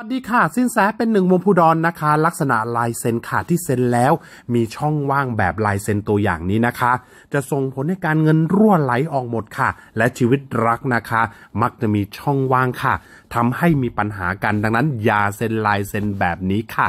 สวัสดีค่ะสินแสเป็นหนึ่งวงพูดอนนะคะ ลักษณะลายเซ็นขาดที่เซ็นแล้ว มีช่องว่างแบบลายเซ็นตัวอย่างนี้นะคะ จะส่งผลให้การเงินรั่วไหลออกหมดค่ะ และชีวิตรักนะคะ มักจะมีช่องว่างค่ะ ทำให้มีปัญหากันดังนั้นอย่าเซ็นลายเซ็นแบบนี้ค่ะ